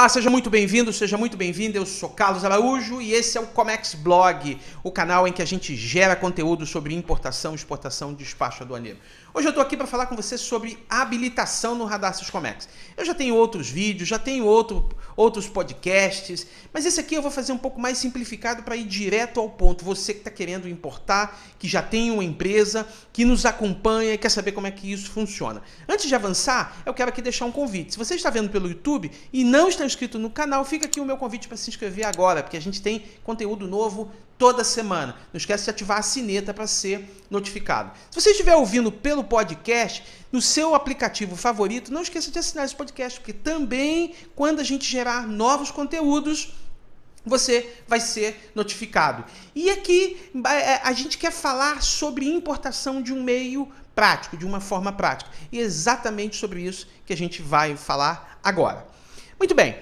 Olá, seja muito bem-vindo, seja muito bem-vinda. Eu sou Carlos Araújo e esse é o Comex Blog, o canal em que a gente gera conteúdo sobre importação, exportação e despacho aduaneiro. Hoje eu estou aqui para falar com você sobre habilitação no Radar Comex. Eu já tenho outros vídeos, já tenho outro, outros podcasts, mas esse aqui eu vou fazer um pouco mais simplificado para ir direto ao ponto. Você que está querendo importar, que já tem uma empresa, que nos acompanha e quer saber como é que isso funciona. Antes de avançar, eu quero aqui deixar um convite. Se você está vendo pelo YouTube e não está inscrito no canal, fica aqui o meu convite para se inscrever agora, porque a gente tem conteúdo novo toda semana. Não esquece de ativar a sineta para ser notificado. Se você estiver ouvindo pelo podcast, no seu aplicativo favorito, não esqueça de assinar esse podcast, porque também quando a gente gerar novos conteúdos, você vai ser notificado. E aqui é, a gente quer falar sobre importação de um meio prático, de uma forma prática. E é exatamente sobre isso que a gente vai falar agora. Muito bem.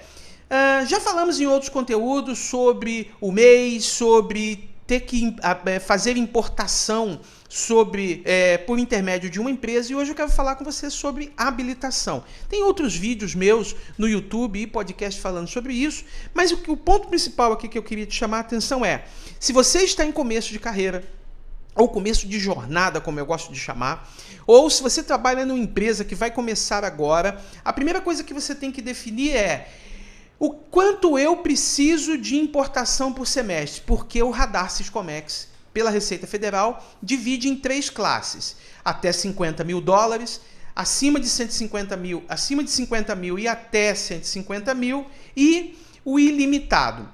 Ah, já falamos em outros conteúdos sobre o MEI, sobre ter que ah, eh, fazer importação sobre é, por intermédio de uma empresa e hoje eu quero falar com você sobre habilitação. Tem outros vídeos meus no YouTube e podcast falando sobre isso, mas o, o ponto principal aqui que eu queria te chamar a atenção é: se você está em começo de carreira, ou começo de jornada, como eu gosto de chamar, ou se você trabalha numa empresa que vai começar agora, a primeira coisa que você tem que definir é o quanto eu preciso de importação por semestre? Porque o radar Siscomex, pela Receita Federal, divide em três classes: até 50 mil dólares, acima de 150 mil, acima de 50 mil e até 150 mil, e o ilimitado.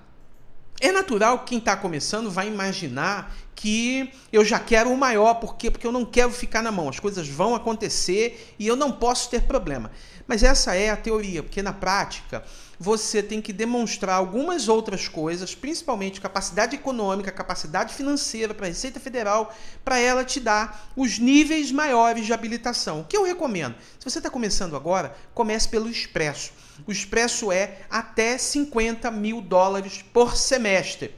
É natural que quem está começando vai imaginar que eu já quero o maior, por quê? Porque eu não quero ficar na mão, as coisas vão acontecer e eu não posso ter problema. Mas essa é a teoria, porque na prática você tem que demonstrar algumas outras coisas, principalmente capacidade econômica, capacidade financeira para a Receita Federal, para ela te dar os níveis maiores de habilitação. O que eu recomendo? Se você está começando agora, comece pelo Expresso. O Expresso é até 50 mil dólares por semestre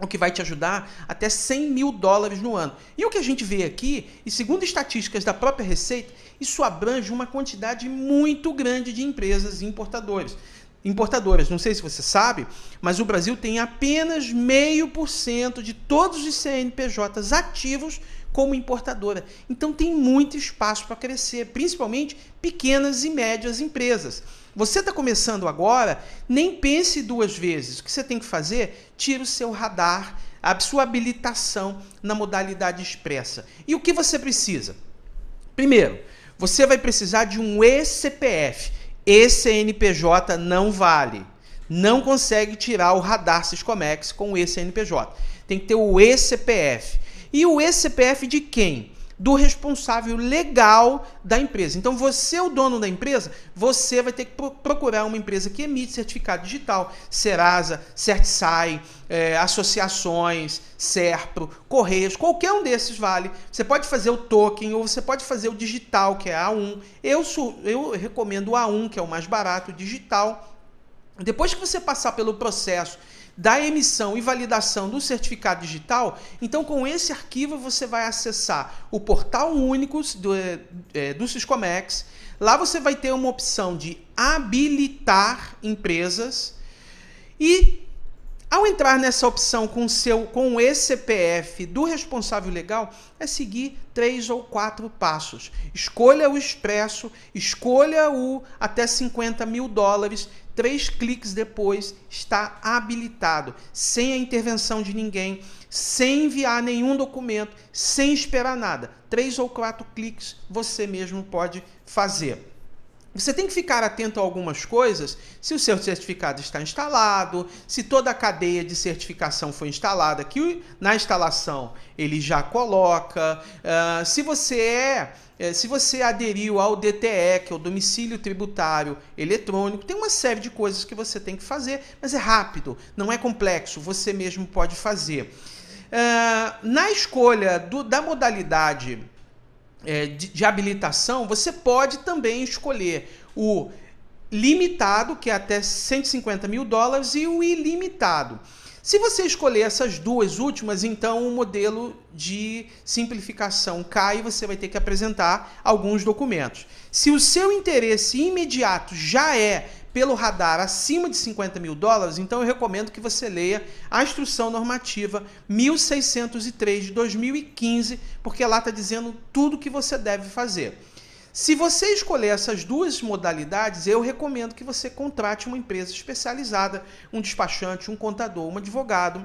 o que vai te ajudar até 100 mil dólares no ano. E o que a gente vê aqui, e segundo estatísticas da própria Receita, isso abrange uma quantidade muito grande de empresas e importadores importadoras. Não sei se você sabe, mas o Brasil tem apenas 0,5% de todos os CNPJs ativos como importadora. Então tem muito espaço para crescer, principalmente pequenas e médias empresas. Você está começando agora, nem pense duas vezes. O que você tem que fazer? Tira o seu radar, a sua habilitação na modalidade expressa. E o que você precisa? Primeiro, você vai precisar de um ECPF esse NPJ não vale. Não consegue tirar o radar Siscomex com esse NPJ. Tem que ter o ECPF. E o ECPF de quem? do responsável legal da empresa. Então, você é o dono da empresa, você vai ter que procurar uma empresa que emite certificado digital, Serasa, CertSai, é, associações, SERPRO, Correios, qualquer um desses vale. Você pode fazer o token ou você pode fazer o digital, que é A1. Eu, eu recomendo o A1, que é o mais barato, o digital. Depois que você passar pelo processo da emissão e validação do certificado digital, então com esse arquivo você vai acessar o portal único do, é, é do Siscomex. Lá você vai ter uma opção de habilitar empresas e ao entrar nessa opção com seu com o ECPF do responsável legal, é seguir três ou quatro passos. Escolha o expresso, escolha o até 50 mil dólares, três cliques depois está habilitado, sem a intervenção de ninguém, sem enviar nenhum documento, sem esperar nada. Três ou quatro cliques você mesmo pode fazer. Você tem que ficar atento a algumas coisas, se o seu certificado está instalado, se toda a cadeia de certificação foi instalada, que na instalação ele já coloca, uh, se você é eh, se você aderiu ao DTE, que é o domicílio tributário eletrônico, tem uma série de coisas que você tem que fazer, mas é rápido, não é complexo, você mesmo pode fazer. Uh, na escolha do, da modalidade é, de, de habilitação, você pode também escolher o limitado, que é até 150 mil dólares, e o ilimitado. Se você escolher essas duas últimas, então o modelo de simplificação cai e você vai ter que apresentar alguns documentos. Se o seu interesse imediato já é pelo radar acima de 50 mil dólares, então eu recomendo que você leia a instrução normativa 1603 de 2015, porque lá está dizendo tudo que você deve fazer. Se você escolher essas duas modalidades, eu recomendo que você contrate uma empresa especializada, um despachante, um contador, um advogado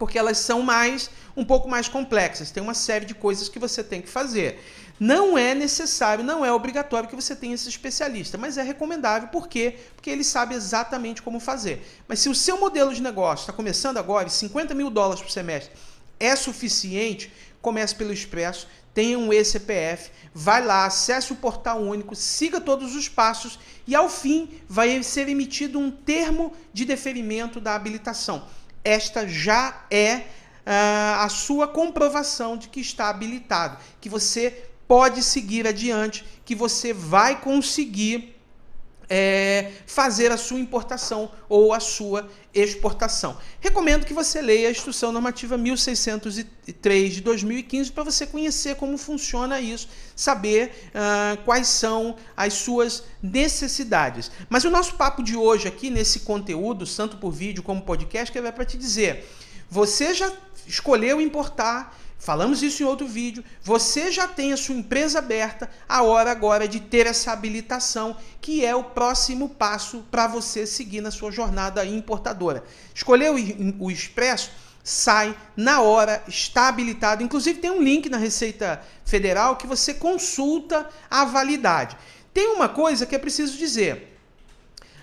porque elas são mais um pouco mais complexas. Tem uma série de coisas que você tem que fazer. Não é necessário, não é obrigatório que você tenha esse especialista, mas é recomendável por quê? Porque ele sabe exatamente como fazer. Mas se o seu modelo de negócio está começando agora, 50 mil dólares por semestre é suficiente, comece pelo Expresso, tenha um ECPF, vai lá, acesse o portal único, siga todos os passos e ao fim vai ser emitido um termo de deferimento da habilitação esta já é uh, a sua comprovação de que está habilitado, que você pode seguir adiante, que você vai conseguir é, fazer a sua importação ou a sua exportação. Recomendo que você leia a Instrução Normativa 1603 de 2015 para você conhecer como funciona isso, saber uh, quais são as suas necessidades. Mas o nosso papo de hoje aqui nesse conteúdo, tanto por vídeo como podcast, que é para te dizer você já escolheu importar, falamos isso em outro vídeo. Você já tem a sua empresa aberta, a hora agora é de ter essa habilitação, que é o próximo passo para você seguir na sua jornada importadora. Escolheu o Expresso? Sai na hora, está habilitado. Inclusive, tem um link na Receita Federal que você consulta a validade. Tem uma coisa que é preciso dizer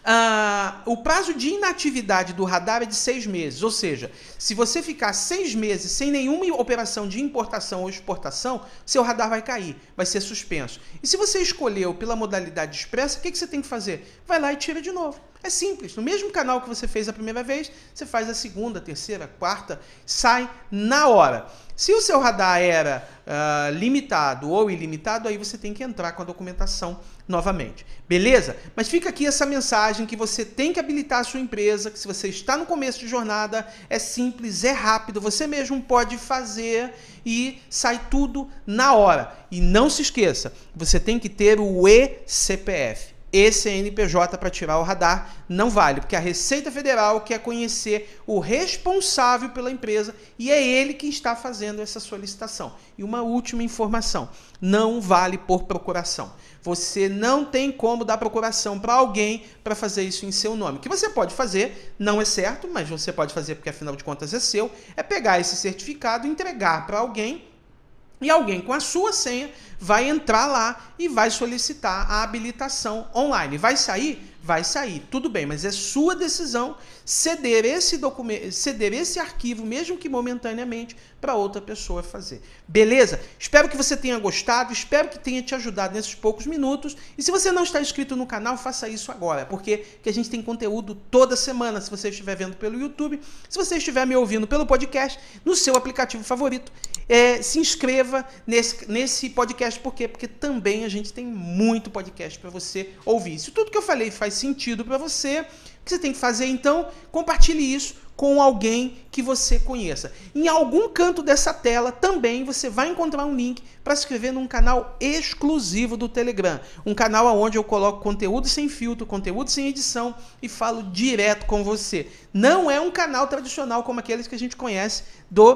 ah, o prazo de inatividade do radar é de seis meses, ou seja, se você ficar seis meses sem nenhuma operação de importação ou exportação, seu radar vai cair, vai ser suspenso. E se você escolheu pela modalidade expressa, o que, que você tem que fazer? Vai lá e tira de novo. É simples, no mesmo canal que você fez a primeira vez, você faz a segunda, terceira, quarta, sai na hora. Se o seu radar era uh, limitado ou ilimitado, aí você tem que entrar com a documentação novamente. Beleza? Mas fica aqui essa mensagem que você tem que habilitar a sua empresa, que se você está no começo de jornada, é simples, é rápido, você mesmo pode fazer e sai tudo na hora. E não se esqueça, você tem que ter o eCPF esse NPJ para tirar o radar não vale, porque a Receita Federal quer conhecer o responsável pela empresa e é ele que está fazendo essa solicitação. E uma última informação: não vale por procuração. Você não tem como dar procuração para alguém para fazer isso em seu nome. O que você pode fazer, não é certo, mas você pode fazer porque afinal de contas é seu, é pegar esse certificado, entregar para alguém e alguém com a sua senha vai entrar lá e vai solicitar a habilitação online. Vai sair? Vai sair. Tudo bem, mas é sua decisão ceder esse documento, ceder esse arquivo, mesmo que momentaneamente, para outra pessoa fazer. Beleza? Espero que você tenha gostado, espero que tenha te ajudado nesses poucos minutos. E se você não está inscrito no canal, faça isso agora, porque que a gente tem conteúdo toda semana, se você estiver vendo pelo YouTube, se você estiver me ouvindo pelo podcast, no seu aplicativo favorito é, se inscreva nesse, nesse podcast. Por quê? Porque também a gente tem muito podcast para você ouvir. Se tudo que eu falei faz sentido para você, o que você tem que fazer então? Compartilhe isso com alguém que você conheça. Em algum canto dessa tela também você vai encontrar um link para se inscrever num canal exclusivo do Telegram, um canal onde eu coloco conteúdo sem filtro, conteúdo sem edição e falo direto com você. Não é um canal tradicional como aqueles que a gente conhece do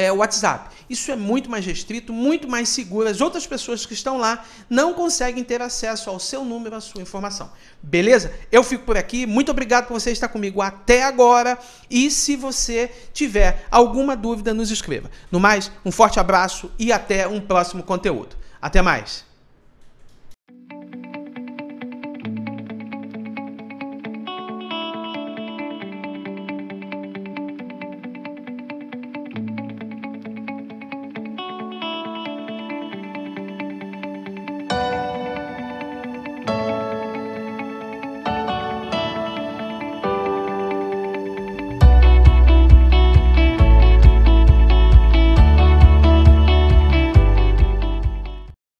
é, WhatsApp. Isso é muito mais restrito, muito mais seguro. As outras pessoas que estão lá não conseguem ter acesso ao seu número, à sua informação. Beleza? Eu fico por aqui. Muito obrigado por você estar comigo até agora. E se você tiver alguma dúvida, nos escreva. No mais, um forte abraço e até um próximo conteúdo. Até mais!